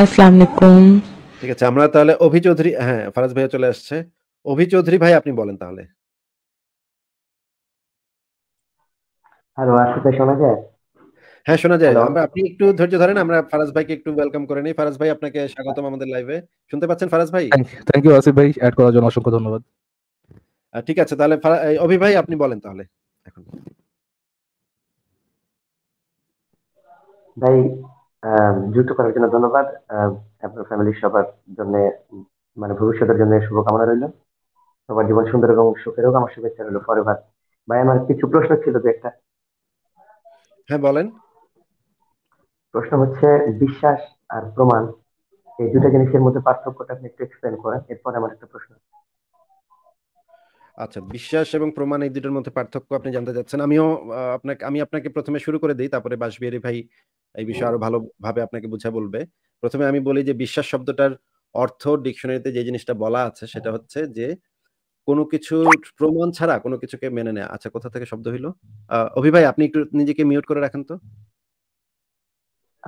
আসসালামু ঠিক আছে আমরা তাহলে অভি চৌধুরী হ্যাঁ ফারাজ ভাইয়া চলে আসছে অভি চৌধুরী ভাই আপনি বলেন তাহলে হ্যালো আসলে শোনা যায় হ্যাঁ শোনা যায় আমরা আপনি একটু ধৈর্য ধরেন আমরা ফারাজ ভাইকে একটু ওয়েলকাম করে নিই ফারাজ ভাই আপনাকে স্বাগতম আমাদের লাইভে শুনতে পাচ্ছেন ফারাজ ভাই থ্যাংক ইউ আসিফ ভাই অ্যাড করার জন্য অসংখ্য ধন্যবাদ ঠিক আছে তাহলে অভি ভাই আপনি বলেন তাহলে এখন ভাই যুক্ত করার জন্য ধন্যবাদ আপনার ফ্যামিলির সবার জন্য মানে ভবিষ্যতের জন্য শুভকামনা রইল সবার জীবন সুন্দর এবং সুখের হোক আমার শুভেচ্ছা রইল পরে ভাত ভাই আমার কিছু প্রশ্ন ছিল তো একটা হ্যাঁ বলেন প্রশ্ন হচ্ছে বিশ্বাস আর প্রমাণ এই দুটা জিনিসের মধ্যে পার্থক্যটা আপনি একটু এক্সপ্লেন করেন এরপর আমার একটা প্রশ্ন আচ্ছা বিশ্বাস এবং প্রমাণ এই দুটোর মধ্যে পার্থক্য আপনি জানতে চাচ্ছেন আমিও আপনাকে আমি আপনাকে প্রথমে শুরু করে দিই তারপরে বাসবিহারী ভাই এই বিষয়ে আরো ভালোভাবে আপনাকে বুঝা বলবে প্রথমে আমি বলি যে বিশ্বাস শব্দটার অর্থ ডিকশনারিতে যে জিনিসটা বলা আছে সেটা হচ্ছে যে কোনো কিছু প্রমাণ ছাড়া কোনো কিছুকে মেনে নেয় আচ্ছা কোথা থেকে শব্দ হইলো অভিভাই আপনি একটু নিজেকে মিউট করে রাখেন তো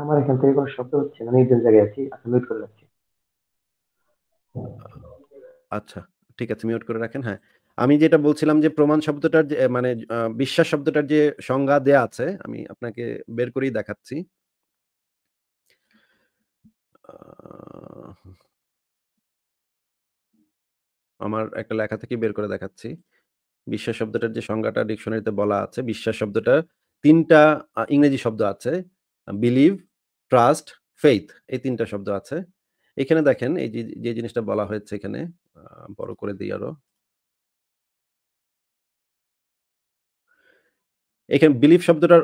আমার এখান থেকে কোনো শব্দ হচ্ছে না নিজের জায়গায় আছি আচ্ছা মিউট করে রাখছি আচ্ছা ঠিক আছে মিউট করে রাখেন হ্যাঁ আমি যেটা বলছিলাম যে প্রমাণ শব্দটার যে মানে বিশ্বাস শব্দটার যে সংজ্ঞা দেয়া আছে আমি আপনাকে বের করেই দেখাচ্ছি আমার একটা লেখা থেকে বের করে দেখাচ্ছি বিশ্বাস শব্দটার যে সংজ্ঞাটা ডিকশনারিতে বলা আছে বিশ্বাস শব্দটা তিনটা ইংরেজি শব্দ আছে বিলিভ ট্রাস্ট ফেইথ এই তিনটা শব্দ আছে এখানে দেখেন এই যে জিনিসটা বলা হয়েছে এখানে বড় করে দিই আরো এখানে বিলিভ শব্দটার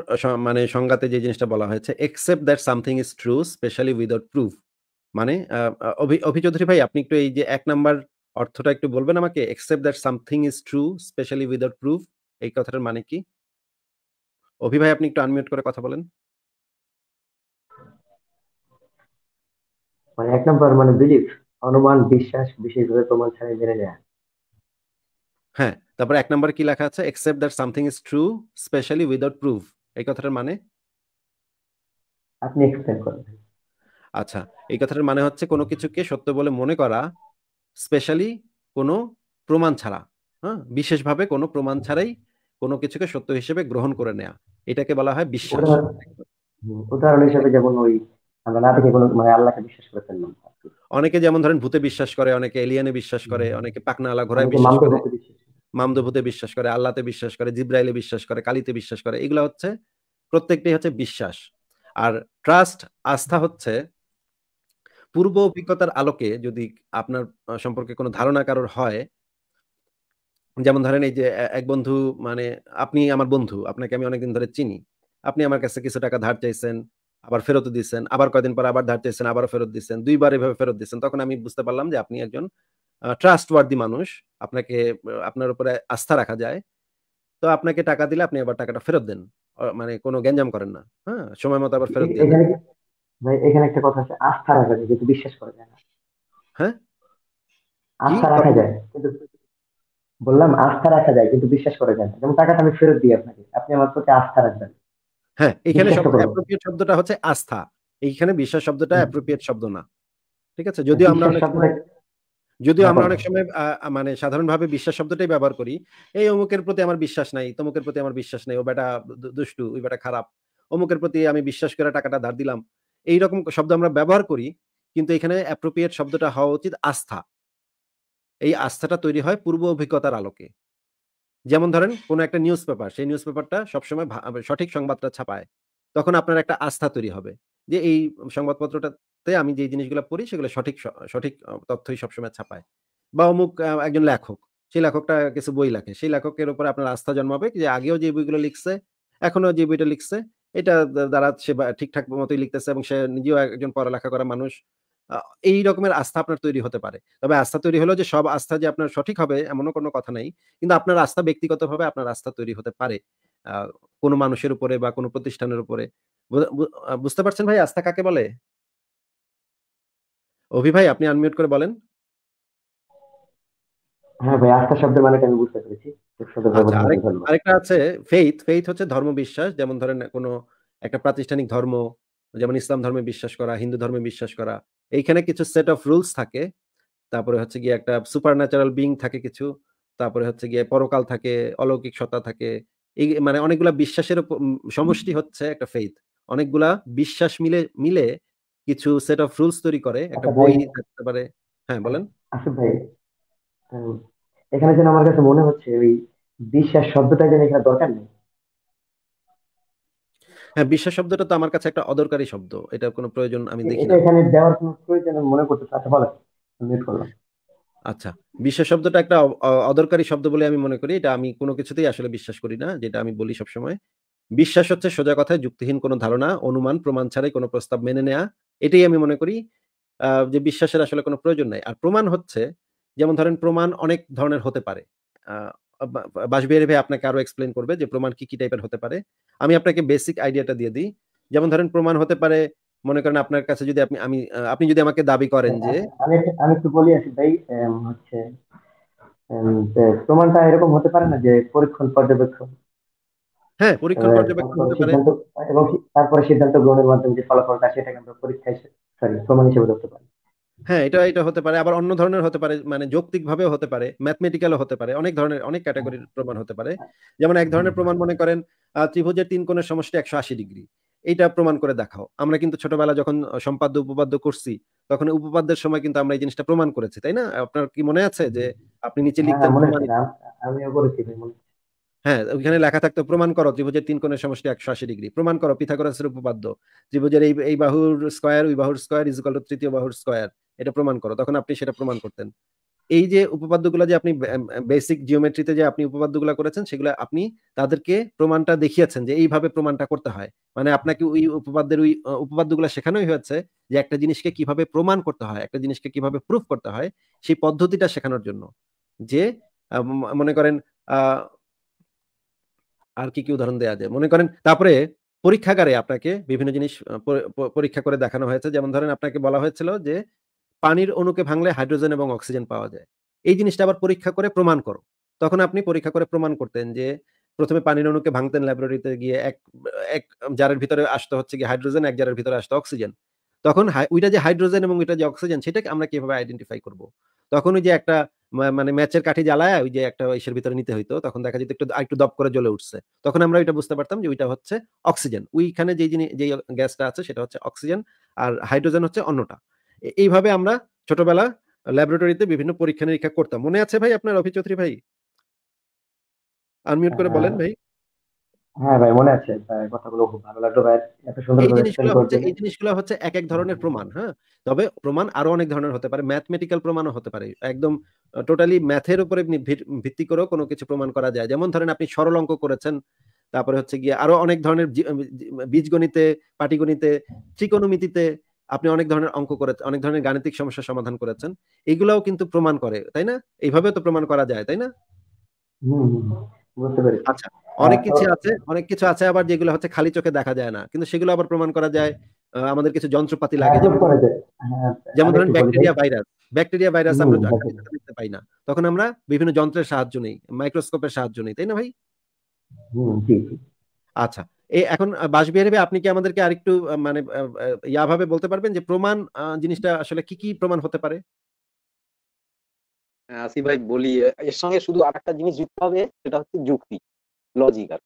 মানে সংজ্ঞাতে যে জিনিসটা বলা হয়েছে except that something is true specially without proof মানে অভি চৌধুরী ভাই আপনি একটু এই যে এক নাম্বার অর্থটা একটু বলবেন আমাকে except that something is true specially without proof এই কথাটার মানে কি অভি ভাই আপনি একটু আনমিউট করে কথা বলেন মানে এক নাম্বার মানে বিলিভ অনুমান বিশ্বাস বিশেষভাবে প্রমাণ ছাড়াই নেয়া হ্যাঁ তারপর এক নম্বর কি লেখা আছে except that something is true specially without proof এই কথাটার মানে আপনি এক্সেপ্ট করেন আচ্ছা এই কথাটার মানে হচ্ছে কোনো কিছুকে সত্য বলে মনে করা স্পেশালি কোনো প্রমাণ ছাড়া হ্যাঁ বিশেষভাবে কোনো প্রমাণ ছাড়াই কোনো কিছুকে সত্য হিসেবে গ্রহণ করে নেয়া এটাকে বলা হয় বিশ্বাস উদাহরণ হিসেবে যেমন ওই আমরা না থেকে কোনো মানে আল্লাহকে বিশ্বাস করে ফেললাম অনেকে যেমন ধরেন ভূতে বিশ্বাস করে অনেকে এলিয়ানে বিশ্বাস করে অনেকে পাকনা আলা ঘোরায় বিশ্বাস করে মামদভূতে বিশ্বাস করে আল্লাহতে বিশ্বাস করে জিব্রাইলে বিশ্বাস করে কালিতে বিশ্বাস করে এগুলো হচ্ছে প্রত্যেকটাই হচ্ছে বিশ্বাস আর ট্রাস্ট আস্থা হচ্ছে পূর্ব অভিজ্ঞতার আলোকে যদি আপনার সম্পর্কে কোনো ধারণা কারোর হয় যেমন ধরেন এই যে এক বন্ধু মানে আপনি আমার বন্ধু আপনাকে আমি অনেকদিন ধরে চিনি আপনি আমার কাছে কিছু টাকা ধার চাইছেন আবার ফেরত দিয়েছেন আবার কয়দিন পর আবার ধার চাইছেন আবার ফেরত দিয়েছেন দুইবার এভাবে ফেরত দিয়েছেন তখন আমি বুঝতে পারলাম যে আপনি একজন ট্রাস্টওয়ার্দি মানুষ আপনাকে আপনার উপরে আস্থা রাখা যায় তো আপনাকে টাকা দিলে আপনি আবার টাকাটা ফেরত দেন মানে কোনো গ্যাঞ্জাম করেন না হ্যাঁ সময় মতো আবার ফেরত দেন এখানে একটা কথা আছে আস্থা রাখা যায় কিন্তু বিশ্বাস করা যায় না হ্যাঁ আস্থা রাখা যায় কিন্তু বললাম আস্থা রাখা যায় কিন্তু বিশ্বাস করা যায় না যেমন টাকাটা আমি ফেরত দিই আপনাকে আপনি আমার প্রতি আস্থা রাখবেন হ্যাঁ এখানে অ্যাপ্রোপ্রিয়েট শব্দটা হচ্ছে আস্থা এইখানে বিশ্বাস শব্দটা অ্যাপ্রোপ্রিয়েট শব্দ না ঠিক আছে যদিও আমরা যদিও হ্যাঁ, আমরা অনেক সময় মানে সাধারণভাবে বিশ্বাস শব্দটাই ব্যবহার করি এই অমুকের প্রতি আমার বিশ্বাস নাই তমুকের প্রতি আমার বিশ্বাস নাই ও বেটা দুষ্টু ওই বেটা খারাপ অমুকের প্রতি আমি বিশ্বাস করে টাকাটা ধার দিলাম এই রকম শব্দ আমরা ব্যবহার করি কিন্তু এখানে অ্যাপ্রোপ্রিয়েট শব্দটা হওয়া উচিত আস্থা এই আস্থাটা তৈরি হয় পূর্ব অভিজ্ঞতার আলোকে যেমন ধরেন কোনো একটা নিউজ পেপার সেই নিউজ পেপারটা সবসময় সঠিক সংবাদটা ছাপায় তখন আপনার একটা আস্থা তৈরি হবে যে এই সংবাদপত্রটা তাই আমি যে জিনিসগুলো পড়ি সেগুলো সঠিক সঠিক তথ্যই সবসময় ছাপায় বা অমুক একজন লেখক সেই লেখকটা কিছু বই লেখে সেই লেখকের উপর আপনার আস্থা জন্মাবে যে আগেও যে বইগুলো লিখছে এখনো যে বইটা লিখছে এটা দ্বারা সে ঠিকঠাক মতোই লিখতেছে এবং সে নিজেও একজন পড়ালেখা করা মানুষ এই রকমের আস্থা আপনার তৈরি হতে পারে তবে আস্থা তৈরি হলো যে সব আস্থা যে আপনার সঠিক হবে এমনও কোনো কথা নেই কিন্তু আপনার আস্থা ব্যক্তিগতভাবে আপনার আস্থা তৈরি হতে পারে কোনো মানুষের উপরে বা কোনো প্রতিষ্ঠানের উপরে বুঝতে পারছেন ভাই আস্থা কাকে বলে অভি ভাই আপনি আনমিউট করে বলেন হ্যাঁ ভাই আস্থা শব্দের মানে আমি বুঝতে পেরেছি আচ্ছা, আরেকটা আছে ফেইথ ফেইথ হচ্ছে ধর্ম বিশ্বাস যেমন ধরেন কোনো একটা প্রাতিষ্ঠানিক ধর্ম যেমন ইসলাম ধর্মে বিশ্বাস করা হিন্দু ধর্মে বিশ্বাস করা এইখানে কিছু সেট অফ রুলস থাকে তারপরে হচ্ছে গিয়ে একটা সুপার ন্যাচারাল বিং থাকে কিছু তারপরে হচ্ছে গিয়ে পরকাল থাকে অলৌকিক সত্তা থাকে এই মানে অনেকগুলা বিশ্বাসের সমষ্টি হচ্ছে একটা ফেইথ অনেকগুলা বিশ্বাস মিলে মিলে কিছু সেট অফ রুলস তৈরি করে একটা আচ্ছা বই থাকতে পারে হ্যাঁ বলেন আসিফ আচ্ছা ভাই এখানে যেন আমার কাছে মনে হচ্ছে ওই বিশ্বাস শব্দটা যেন এখানে দরকার নেই হ্যাঁ বিশ্বাস শব্দটা তো আমার কাছে একটা অদরকারি শব্দ এটা কোনো প্রয়োজন আমি দেখি না এখানে দেওয়ার কোনো প্রয়োজন মনে করতে আচ্ছা বলেন মিউট করলাম আচ্ছা বিশ্বাস শব্দটা একটা অদরকারি শব্দ বলে আমি মনে করি এটা আমি কোনো কিছুতেই আসলে বিশ্বাস করি না যেটা আমি বলি সবসময় বিশ্বাস হচ্ছে সোজা কথায় যুক্তিহীন কোনো ধারণা অনুমান প্রমাণ ছাড়াই কোনো প্রস্তাব মেনে নেয়া এটাই আমি মনে করি যে বিশ্বাসের আসলে কোনো প্রয়োজন নাই আর প্রমাণ হচ্ছে যেমন ধরেন প্রমাণ অনেক ধরনের হতে পারে বাসবিহারি ভাই আপনাকে আরো এক্সপ্লেন করবে যে প্রমাণ কি কি টাইপের হতে পারে আমি আপনাকে বেসিক আইডিয়াটা দিয়ে দিই যেমন ধরেন প্রমাণ হতে পারে মনে করেন আপনার কাছে যদি আপনি আমি আপনি যদি আমাকে দাবি করেন যে হ্যাঁ, হ্যাঁ, হ্যাঁ। আমি আমি একটু বলি আসি ভাই হচ্ছে প্রমাণটা এরকম হতে পারে না যে পরীক্ষণ পর্যবেক্ষণ হ্যাঁ, হ্যাঁ পর্যবেক্ষণ হতে পারে এবং তারপরে সিদ্ধান্ত গ্রহণের মাধ্যমে যে ফলাফলটা সেটাকে আমরা পরীক্ষা সরি প্রমাণ হিসেবে ধরতে পারি হ্যাঁ এটা এটা হতে পারে আবার অন্য ধরনের হতে পারে মানে যৌক্তিকভাবে হতে পারে ম্যাথমেটিক্যালও হতে পারে অনেক ধরনের অনেক ক্যাটাগরির প্রমাণ হতে পারে যেমন এক ধরনের প্রমাণ মনে করেন ত্রিভুজের তিন কোণের সমষ্টি একশো আশি ডিগ্রি এইটা প্রমাণ করে দেখাও আমরা কিন্তু ছোটবেলা যখন সম্পাদ্য উপপাদ্য করছি তখন উপপাদ্যের সময় কিন্তু আমরা এই জিনিসটা প্রমাণ করেছি তাই না আপনার কি মনে আছে যে আপনি নিচে হ্যাঁ, লিখতে আমি করেছি হ্যাঁ ওইখানে লেখা থাকতো প্রমাণ করো ত্রিভুজের তিন কোণের সমষ্টি একশো আশি ডিগ্রি প্রমাণ করো পিথাগোরাসের উপপাদ্য ত্রিভুজের এই এই বাহুর স্কোয়ার ওই বাহুর স্কোয়ার ইজ টু তৃতীয় বাহুর স্কোয়ার এটা প্রমাণ করো তখন আপনি সেটা প্রমাণ করতেন এই যে উপপাদ্যগুলো যে আপনি বেসিক জিওমেট্রিতে যে আপনি উপপাদ্যগুলো করেছেন সেগুলো আপনি তাদেরকে প্রমাণটা দেখিয়েছেন যে এইভাবে প্রমাণটা করতে হয় মানে আপনাকে ওই উপপাদ্যের ওই উপপাদ্যগুলো শেখানোই হয়েছে যে একটা জিনিসকে কিভাবে প্রমাণ করতে হয় একটা জিনিসকে কিভাবে প্রুফ করতে হয় সেই পদ্ধতিটা শেখানোর জন্য যে মনে করেন আহ আর কি কি উদাহরণ দেওয়া যায় মনে করেন তারপরে পরীক্ষাগারে আপনাকে বিভিন্ন জিনিস পরীক্ষা করে দেখানো হয়েছে যেমন ধরেন আপনাকে বলা হয়েছিল যে পানির অণুকে ভাঙলে হাইড্রোজেন এবং অক্সিজেন পাওয়া যায় এই জিনিসটা আবার পরীক্ষা করে প্রমাণ করো তখন আপনি পরীক্ষা করে প্রমাণ করতেন যে প্রথমে পানির অণুকে ভাঙতেন ল্যাবরেটরিতে গিয়ে এক এক জারের ভিতরে আসতে হচ্ছে গিয়ে হাইড্রোজেন এক জারের ভিতরে আসতে অক্সিজেন তখন ওইটা যে হাইড্রোজেন এবং ওইটা যে অক্সিজেন সেটাকে আমরা কিভাবে আইডেন্টিফাই করব তখন ওই যে একটা মানে ম্যাচের কাঠি জ্বালায় ওই যে একটা ইসের ভিতরে নিতে হইতো তখন দেখা যেত একটু একটু দপ করে জ্বলে উঠছে তখন আমরা ওইটা বুঝতে পারতাম যে ওইটা হচ্ছে অক্সিজেন ওইখানে যে জিনিস যে গ্যাসটা আছে সেটা হচ্ছে অক্সিজেন আর হাইড্রোজেন হচ্ছে অন্যটা এইভাবে আমরা ছোটবেলা ল্যাবরেটরিতে বিভিন্ন পরীক্ষা নিরীক্ষা করতাম মনে আছে ভাই আপনার অভি চৌধুরী ভাই আনমিউট করে হ্যাঁ। বলেন ভাই হ্যাঁ ভাই মনে আছে কথাগুলো খুব ভালো লাগলো ভাই এত সুন্দর এই জিনিসগুলো হচ্ছে এক এক ধরনের প্রমাণ হ্যাঁ তবে প্রমাণ আরো অনেক ধরনের হতে পারে ম্যাথমেটিক্যাল প্রমাণও হতে পারে একদম টোটালি ম্যাথের উপরে ভিত্তি করেও কোনো কিছু প্রমাণ করা যায় যেমন ধরেন আপনি সরল অঙ্ক করেছেন তারপরে হচ্ছে গিয়ে আরো অনেক ধরনের বীজগণিতে পাটিগণিতে ত্রিকোণমিতিতে আপনি অনেক ধরনের অঙ্ক করে অনেক ধরনের গাণিতিক সমস্যার সমাধান করেছেন এগুলাও কিন্তু প্রমাণ করে তাই না এইভাবে তো প্রমাণ করা যায় তাই না বুঝতে পেরেছি আচ্ছা অনেক কিছু আছে অনেক কিছু আছে আবার যেগুলো হচ্ছে খালি চোখে দেখা যায় না কিন্তু সেগুলো আবার প্রমাণ করা যায় আমাদের কিছু যন্ত্রপাতি হ্যাঁ, লাগে হ্যাঁ, যেমন ধরেন ব্যাকটেরিয়া ভাইরাস ব্যাকটেরিয়া ভাইরাস আমরা দেখতে পাই না তখন আমরা বিভিন্ন যন্ত্রের সাহায্য নেই মাইক্রোস্কোপের সাহায্য নেই তাই না ভাই আচ্ছা এই এখন বাসবিহারে আপনি কি আমাদেরকে আরেকটু মানে ইয়াভাবে বলতে পারবেন যে প্রমাণ জিনিসটা আসলে কি কি প্রমাণ হতে পারে হ্যাঁ, আসি ভাই বলি এর সঙ্গে শুধু আরেকটা জিনিস যুক্ত হবে সেটা হচ্ছে যুক্তি লজিক্যাল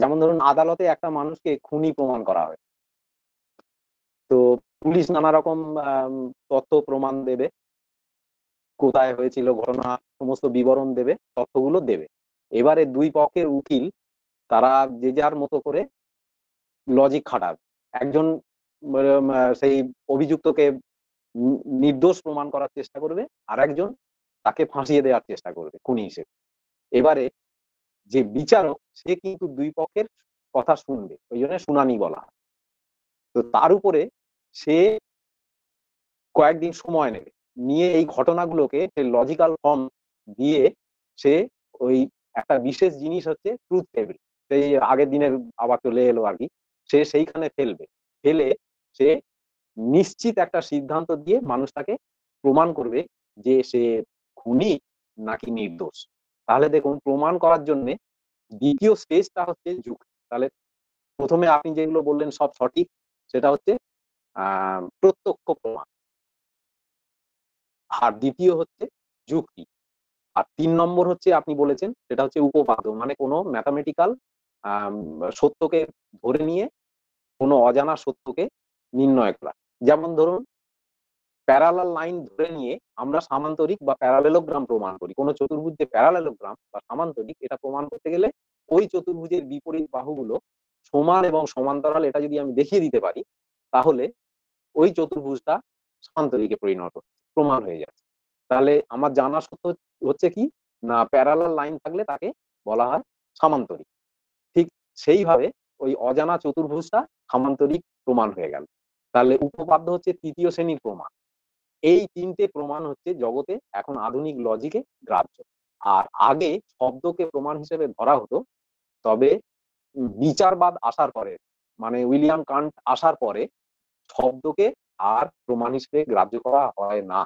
যেমন ধরুন আদালতে একটা মানুষকে খুনি প্রমাণ করা হয় তো পুলিশ নানা রকম তথ্য প্রমাণ দেবে কোথায় হয়েছিল ঘটনা সমস্ত বিবরণ দেবে তথ্যগুলো দেবে এবারে দুই পক্ষের উকিল তারা যে যার মতো করে লজিক খাটাবে একজন সেই অভিযুক্তকে নির্দোষ প্রমাণ করার চেষ্টা করবে আর একজন তাকে ফাঁসিয়ে দেওয়ার চেষ্টা করবে খুনি হিসেবে এবারে যে বিচারক সে কিন্তু দুই পক্ষের কথা শুনবে ওই জন্য শুনানি বলা তো তার উপরে সে কয়েকদিন সময় নেবে নিয়ে এই ঘটনাগুলোকে সে লজিক্যাল ফর্ম দিয়ে সে ওই একটা বিশেষ জিনিস হচ্ছে ট্রুথ টেবিল সেই আগের দিনের আবার চলে এলো আর কি সে সেইখানে ফেলবে ফেলে সে নিশ্চিত একটা সিদ্ধান্ত দিয়ে মানুষটাকে প্রমাণ করবে যে সে খুনি নাকি নির্দোষ তাহলে দেখুন প্রমাণ করার জন্য দ্বিতীয় স্টেজটা হচ্ছে যুক্তি তাহলে প্রথমে আপনি যেগুলো বললেন সব সঠিক সেটা হচ্ছে প্রত্যক্ষ প্রমাণ আর দ্বিতীয় হচ্ছে যুক্তি আর তিন নম্বর হচ্ছে আপনি বলেছেন সেটা হচ্ছে উপপাদ্য মানে কোনো ম্যাথামেটিক্যাল সত্যকে ধরে নিয়ে কোনো অজানা সত্যকে নির্ণয় করা যেমন ধরুন প্যারালাল লাইন ধরে নিয়ে আমরা সামান্তরিক বা প্যারালেলোগ্রাম প্রমাণ করি কোনো চতুর্ভুজ যে প্যারালেলোগ্রাম বা সামান্তরিক এটা প্রমাণ করতে গেলে ওই চতুর্ভুজের বিপরীত বাহুগুলো সমান এবং সমান্তরাল এটা যদি আমি দেখিয়ে দিতে পারি তাহলে ওই চতুর্ভুজটা সামান্তরিকে পরিণত প্রমাণ হয়ে যাচ্ছে তাহলে আমার জানা সত্য হচ্ছে কি না প্যারালাল লাইন থাকলে তাকে বলা হয় সামান্তরিক ঠিক সেইভাবে ওই অজানা চতুর্ভুজটা সামান্তরিক প্রমাণ হয়ে গেল তাহলে উপপাদ্য হচ্ছে তৃতীয় শ্রেণীর প্রমাণ এই তিনটে প্রমাণ হচ্ছে জগতে এখন আধুনিক লজিকে গ্রাহ্য আর আগে শব্দকে প্রমাণ হিসেবে ধরা হতো তবে বিচারবাদ আসার পরে মানে উইলিয়াম কান্ট আসার পরে শব্দকে আর প্রমাণ হিসেবে গ্রাহ্য করা হয় না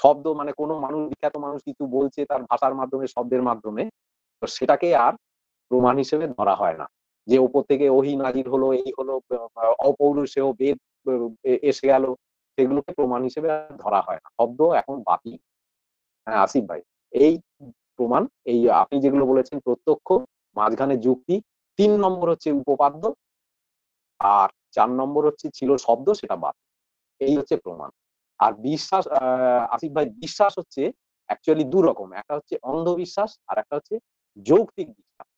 শব্দ মানে কোনো মানুষ বিখ্যাত মানুষ কিছু বলছে তার ভাষার মাধ্যমে শব্দের মাধ্যমে তো সেটাকে আর প্রমাণ হিসেবে ধরা হয় না যে ওপর থেকে ওহি নাজির হলো এই হলো অপৌরুষেহ বেদ এসে গেল সেগুলোকে প্রমাণ হিসেবে ধরা হয় না শব্দ এখন বাকি হ্যাঁ আসিফ ভাই এই প্রমাণ এই আপনি যেগুলো বলেছেন প্রত্যক্ষ মাঝখানে যুক্তি তিন নম্বর হচ্ছে উপপাদ্য আর চার নম্বর হচ্ছে ছিল শব্দ সেটা বাদ এই হচ্ছে প্রমাণ আর বিশ্বাস আসিফ ভাই বিশ্বাস হচ্ছে অ্যাকচুয়ালি দু রকম একটা হচ্ছে অন্ধবিশ্বাস আর একটা হচ্ছে যৌক্তিক বিশ্বাস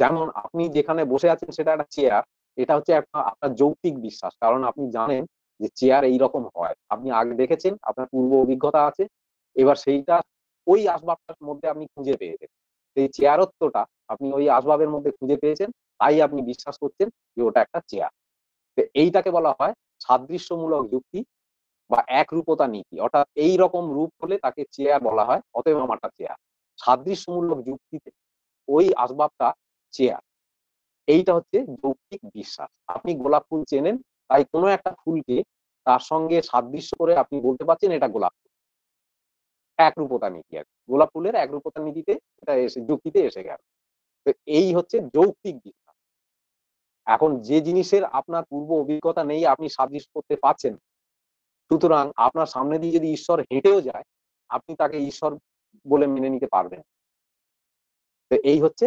যেমন আপনি যেখানে বসে আছেন সেটা একটা চেয়ার এটা হচ্ছে একটা আপনার যৌক্তিক বিশ্বাস কারণ আপনি জানেন যে চেয়ার এইরকম হয় আপনি আগে দেখেছেন আপনার পূর্ব অভিজ্ঞতা আছে এবার সেইটা ওই আসবাবটার মধ্যে আপনি খুঁজে পেয়েছেন সেই চেয়ারত্বটা আপনি ওই আসবাবের মধ্যে খুঁজে পেয়েছেন তাই আপনি বিশ্বাস করছেন যে ওটা একটা চেয়ার তো এইটাকে বলা হয় সাদৃশ্যমূলক যুক্তি বা একরূপতা নীতি অর্থাৎ এই রকম রূপ হলে তাকে চেয়ার বলা হয় অতএব আমারটা চেয়ার সাদৃশ্যমূলক যুক্তিতে ওই আসবাবটা চেয়ার এইটা হচ্ছে যৌক্তিক বিশ্বাস আপনি গোলাপ ফুল চেনেন তাই কোনো একটা ফুলকে তার সঙ্গে সাদৃশ্য করে আপনি বলতে পারছেন এটা গোলাপ একরূপতা নীতি আর গোলাপ ফুলের একরূপতা নীতিতে এটা এসে যুক্তিতে এসে গেল তো এই হচ্ছে যৌক্তিক দিকটা এখন যে জিনিসের আপনার পূর্ব অভিজ্ঞতা নেই আপনি সাদৃশ্য করতে পারছেন সুতরাং আপনার সামনে দিয়ে যদি ঈশ্বর হেঁটেও যায় আপনি তাকে ঈশ্বর বলে মেনে নিতে পারবেন তো এই হচ্ছে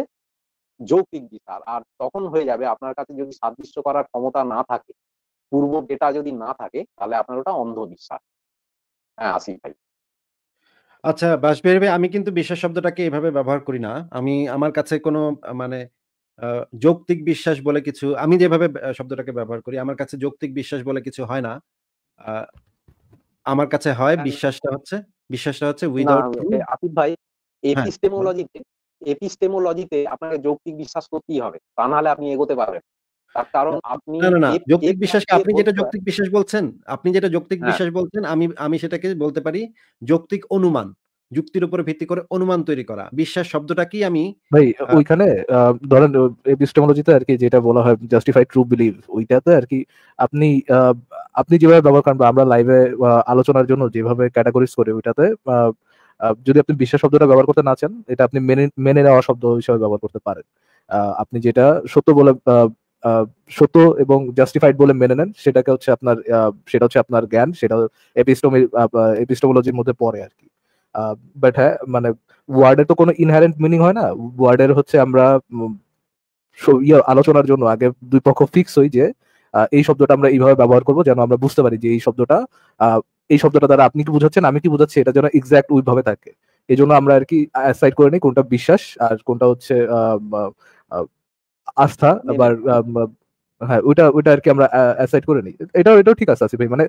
যৌক্তিক বিচার আর তখন হয়ে যাবে আপনার কাছে যদি সাদৃশ্য করার ক্ষমতা না থাকে পূর্ব ডেটা যদি না থাকে তাহলে আপনার ওটা অন্ধবিশ্বাস হ্যাঁ আসি ভাই আচ্ছা বাসবিহারি ভাই আমি কিন্তু বিশ্বাস শব্দটাকে এভাবে ব্যবহার করি না আমি আমার কাছে কোনো মানে যৌক্তিক বিশ্বাস বলে কিছু আমি যেভাবে শব্দটাকে ব্যবহার করি আমার কাছে যৌক্তিক বিশ্বাস বলে কিছু হয় না আমার কাছে হয় হ্যাঁ, হ্যাঁ। বিশ্বাসটা হচ্ছে বিশ্বাসটা হচ্ছে উইদাউট আসিফ ভাই এপিস্টেমোলজিতে হ্যাঁ, এপিস্টেমোলজিতে আপনাকে যৌক্তিক বিশ্বাস করতেই হবে তা নাহলে আপনি এগোতে পারবেন কারণ আপনি না না যৌক্তিক আপনি যেটা যৌক্তিক বিশ্বাস বলছেন আপনি যেটা যৌক্তিক হ্যাঁ। বিশ্বাস বলছেন আমি আমি সেটাকে বলতে পারি যৌক্তিক অনুমান যুক্তির উপর ভিত্তি করে অনুমান তৈরি করা বিশ্বাস শব্দটা কি আমি ভাই ওইখানে ধরেন এপিস্টেমোলজিতে আর কি যেটা বলা হয় ট্রু বিলিভ ওইটাতে আর কি আপনি আপনি যেভাবে ব্যবহার করেন বা আমরা লাইভে আলোচনার জন্য যেভাবে ক্যাটাগরিজ করি ওইটাতে যদি আপনি বিশ্বাস শব্দটা ব্যবহার করতে না চান এটা আপনি মেনে মেনে নেওয়া শব্দ হিসেবে ব্যবহার করতে পারেন আপনি যেটা সত্য বলে সত্য এবং জাস্টিফাইড বলে মেনে নেন সেটাকে হচ্ছে আপনার সেটা হচ্ছে আপনার জ্ঞান সেটা এপিস্টোমি এপিস্টোমোলজির মধ্যে পড়ে আর কি বাট হ্যাঁ মানে ওয়ার্ডের তো কোনো ইনহারেন্ট মিনিং হয় না ওয়ার্ডের হচ্ছে আমরা ইয়ে আলোচনার জন্য আগে দুই পক্ষ ফিক্স হই যে এই শব্দটা আমরা এইভাবে ব্যবহার করব যেন আমরা বুঝতে পারি যে এই শব্দটা এই শব্দটা দ্বারা আপনি কি বুঝাচ্ছেন আমি কি বুঝাচ্ছি এটা যেন এক্স্যাক্ট ওইভাবে থাকে এই জন্য আমরা আর কি অ্যাসাইড করে নিই কোনটা বিশ্বাস আর কোনটা হচ্ছে আস্থা আবার হ্যাঁ ওটা ওটা আর কি আমরা অ্যাসাইড করে নিই এটাও ঠিক আছে আসিফ ভাই মানে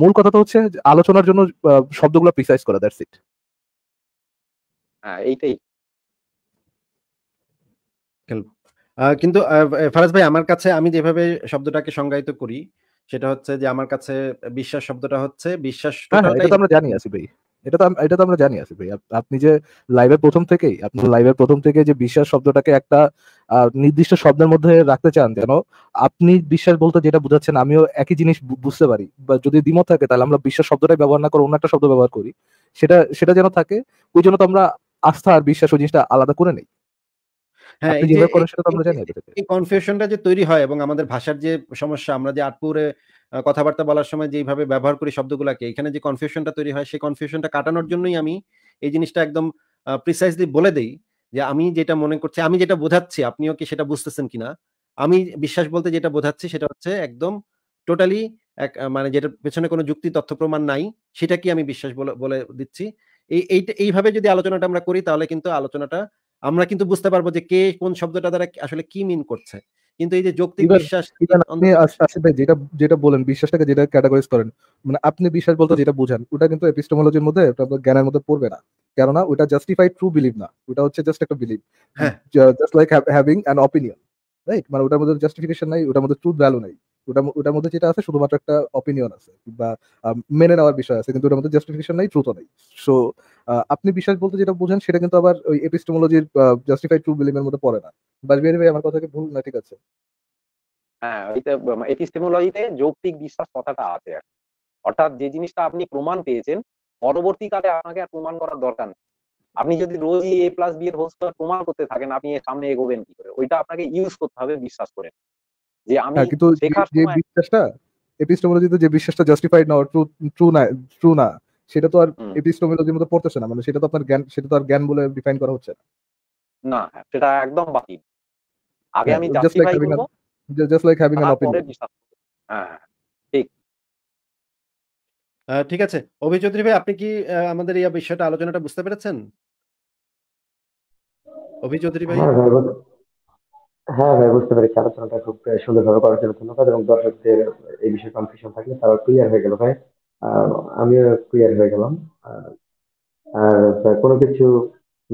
মূল কথা তো হচ্ছে আলোচনার জন্য শব্দগুলো প্রিসাইজ করা দ্যাটস ইট এইটাই কিন্তু ফারাজ ভাই আমার কাছে আমি যেভাবে শব্দটাকে সংজ্ঞায়িত করি সেটা হচ্ছে যে আমার কাছে বিশ্বাস শব্দটা হচ্ছে বিশ্বাস হ্যাঁ, হ্যাঁ, এটা তো আমরা জানি আসি ভাই এটা তো এটা তো আমরা জানি আসি ভাই আপনি যে লাইভের প্রথম থেকেই আপনি লাইভের প্রথম থেকে যে বিশ্বাস শব্দটাকে একটা নির্দিষ্ট শব্দের মধ্যে রাখতে চান যেন আপনি বিশ্বাস বলতে যেটা বোঝাচ্ছেন আমিও একই জিনিস বুঝতে পারি বা যদি দ্বিমত থাকে তাহলে আমরা বিশ্বাস শব্দটাই ব্যবহার না করে অন্য একটা শব্দ ব্যবহার করি সেটা সেটা যেন থাকে ওই জন্য তো আমরা আস্থা আর বিশ্বাস ওই জিনিসটা আলাদা করে নেই হ্যাঁ, এই কনফিউশনটা যে তৈরি হয় এবং আমাদের ভাষার যে সমস্যা আমরা যে আটপুরে কথাবার্তা বলার সময় যেভাবে ব্যবহার করি শব্দগুলোকে এখানে যে কনফিউশনটা তৈরি হয় সেই কনফিউশনটা কাটানোর জন্যই আমি এই জিনিসটা একদম প্রিসাইজলি বলে দেই যে আমি যেটা মনে করছি আমি যেটা বোঝাচ্ছি আপনিও কি সেটা বুঝতেছেন কিনা আমি বিশ্বাস বলতে যেটা বোঝাচ্ছি সেটা হচ্ছে একদম টোটালি এক মানে যেটা পেছনে কোনো যুক্তি তথ্য প্রমাণ নাই সেটা কি আমি বিশ্বাস বলে দিচ্ছি এই এইভাবে যদি আলোচনাটা আমরা করি তাহলে কিন্তু আলোচনাটা আমরা কিন্তু বুঝতে পারবো যে কে কোন শব্দটা দ্বারা আসলে কি মিন করছে কিন্তু এই যে যৌক্তিক বিশ্বাস আপনি আসলে যেটা যেটা বলেন বিশ্বাসটাকে যেটা ক্যাটাগরাইজ করেন মানে আপনি বিশ্বাস বলতে যেটা বুঝান ওটা কিন্তু এপিস্টেমোলজির মধ্যে জ্ঞানের মধ্যে পড়বে না কেননা ওটা জাস্টিফাইড ট্রু বিলিভ না ওটা হচ্ছে জাস্ট একটা বিলিভ হ্যাঁ just like having an opinion right মানে ওটার মধ্যে জাস্টিফিকেশন নাই ওটার মধ্যে ট্রুথ ভ্যালু নাই ওটা ওটার মধ্যে যেটা আছে শুধুমাত্র একটা অপিনিয়ন আছে বা মেনে নেওয়ার বিষয় আছে কিন্তু ওটার মধ্যে জাস্টিফিকেশন নাই ট্রুথও নাই সো আপনি বিশ্বাস বলতে যেটা বোঝেন সেটা কিন্তু আবার ওই এপিস্টেমোলজির জাস্টিফাইড ট্রু বিলিভের মধ্যে পড়ে না বাজবিহারি ভাই আমার কথা ভুল না ঠিক আছে হ্যাঁ এপিস্টেমোলজিতে যৌক্তিক বিশ্বাস কথাটা আছে অর্থাৎ যে জিনিসটা আপনি প্রমাণ পেয়েছেন পরবর্তীকালে আপনাকে আর প্রমাণ করার দরকার নেই আপনি যদি রোজই এ প্লাস বি এর হোল প্রমাণ করতে থাকেন আপনি এর সামনে এগোবেন কি করে ওইটা আপনাকে ইউজ করতে হবে বিশ্বাস করে যে আমি হ্যাঁ, কিন্তু যে বিশ্বাসটা এপিস্টেমোলজিতে যে বিশ্বাসটা জাস্টিফাইড না ট্রু ট্রু না ট্রু না সেটা তো আর এপিস্টোমোলজির মতো পড়তেছে না মানে সেটা তো আপনার জ্ঞান সেটা তো আর জ্ঞান বলে ডিফাইন করা হচ্ছে না না সেটা একদম বাকি আগে হ্যাঁ, আমি জাস্টিফাই করব just like having an opinion হ্যাঁ ঠিক ঠিক আছে অভি চৌধুরী ভাই আপনি কি আমাদের এই বিষয়টা আলোচনাটা বুঝতে পেরেছেন অভি চৌধুরী ভাই হ্যাঁ ভাই হ্যাঁ, হ্যাঁ, বুঝতে পেরেছি আলোচনাটা খুব সুন্দরভাবে করেছেন ধন্যবাদ এবং দর্শকদের এই বিষয়ে কনফিউশন থাকলে তারা ক্লিয়ার হয়ে গেল ভাই আমিও ক্লিয়ার হয়ে গেলাম আর কোনো কিছু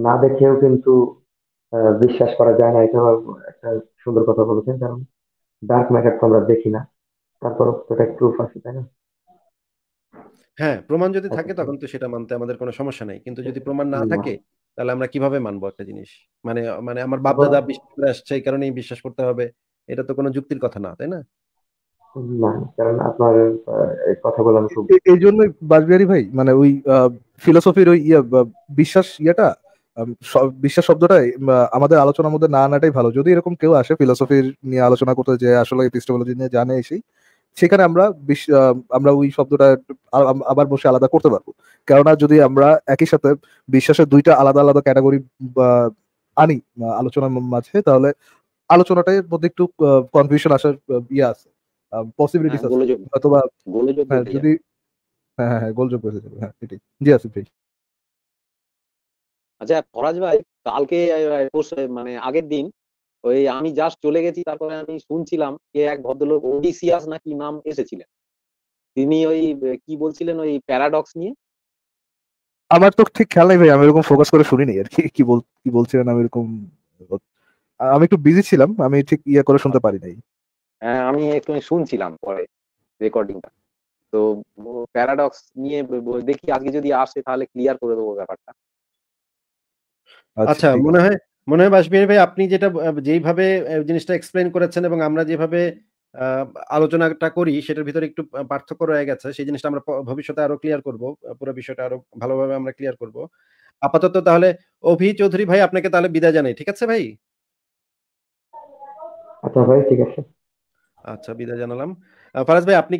না দেখেও কিন্তু বিশ্বাস করা যায় না এটা একটা সুন্দর কথা বলেছেন কারণ ডার্ক ম্যাটার তো আমরা দেখি না তারপরও সেটা প্রুফ আছে তাই না হ্যাঁ প্রমাণ যদি আচ্ছা, থাকে আচ্ছা। তখন তো সেটা মানতে আমাদের কোনো সমস্যা নাই কিন্তু যদি প্রমাণ না থাকে তাহলে আমরা কিভাবে মানবো একটা জিনিস মানে মানে আমার বাপ দাদা বিশ্বাস করে আসছে এই কারণেই বিশ্বাস করতে হবে এটা তো কোনো যুক্তির কথা না তাই না এই জন্যই বাজবিহারী ভাই মানে ওই ফিলোসফির ওই ইয়ে, বিশ্বাস ইয়েটা বিশ্বাস শব্দটাই আমাদের আলোচনার মধ্যে না আনাটাই ভালো যদি এরকম কেউ আসে ফিলোসফির নিয়ে আলোচনা করতে যে আসলে এপিস্টোমোলজি নিয়ে জানে এসেই সেখানে আমরা আমরা ওই শব্দটা আবার বসে আলাদা করতে পারবো কেননা যদি আমরা একই সাথে বিশ্বাসের দুইটা আলাদা আলাদা ক্যাটাগরি আনি আলোচনার মাঝে তাহলে আলোচনাটার মধ্যে একটু কনফিউশন আসার ইয়ে আছে পসিবিলিটিস হ্যাঁ, আছে অথবা হ্যাঁ, যদি হ্যাঁ হ্যাঁ, হ্যাঁ গোলযোগ হয়ে হ্যাঁ এটাই জি আসিফ ভাই আচ্ছা ফরাজ ভাই কালকে মানে আগের দিন ওই আমি জাস্ট চলে গেছি তারপরে আমি শুনছিলাম যে এক ভদ্রলোক ওডিসিয়াস নাকি নাম এসেছিলেন তিনি ওই কি বলছিলেন ওই প্যারাডক্স নিয়ে আমার তো ঠিক খেয়াল নাই ভাই আমি এরকম ফোকাস করে শুনিনি আর কি কি বল কি বলছিলেন আমি এরকম আমি একটু বিজি ছিলাম আমি ঠিক ইয়ে করে শুনতে পারি নাই আমি একটু শুনছিলাম পরে রেকর্ডিংটা তো প্যারাডক্স নিয়ে দেখি আজকে যদি আসে তাহলে ক্লিয়ার করে দেবো ব্যাপারটা আচ্ছা, আচ্ছা মনে হয় মনে হয় বাসবিহারী ভাই আপনি যেটা যেইভাবে জিনিসটা এক্সপ্লেন করেছেন এবং আমরা যেভাবে আলোচনাটা করি সেটার ভিতরে একটু পার্থক্য রয়ে গেছে সেই জিনিসটা আমরা ভবিষ্যতে আরো ক্লিয়ার করব পুরো বিষয়টা আরো ভালোভাবে আমরা ক্লিয়ার করব আপাতত তাহলে অভি চৌধুরী ভাই আপনাকে তাহলে বিদায় জানাই ঠিক আছে ভাই আচ্ছা ভাই ঠিক আছে আচ্ছা বিদায় জানালাম ফারাজ ভাই আপনি